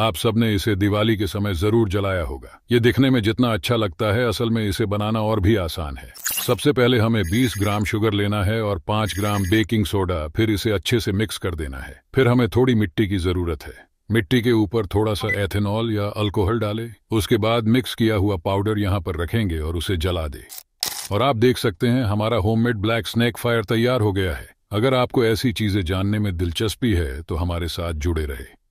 आप सबने इसे दिवाली के समय जरूर जलाया होगा ये दिखने में जितना अच्छा लगता है असल में इसे बनाना और भी आसान है सबसे पहले हमें 20 ग्राम शुगर लेना है और 5 ग्राम बेकिंग सोडा फिर इसे अच्छे से मिक्स कर देना है फिर हमें थोड़ी मिट्टी की जरूरत है मिट्टी के ऊपर थोड़ा सा एथेनॉल या अल्कोहल डाले उसके बाद मिक्स किया हुआ पाउडर यहाँ पर रखेंगे और उसे जला दे और आप देख सकते हैं हमारा होममेड ब्लैक स्नैक फायर तैयार हो गया है अगर आपको ऐसी चीजें जानने में दिलचस्पी है तो हमारे साथ जुड़े रहे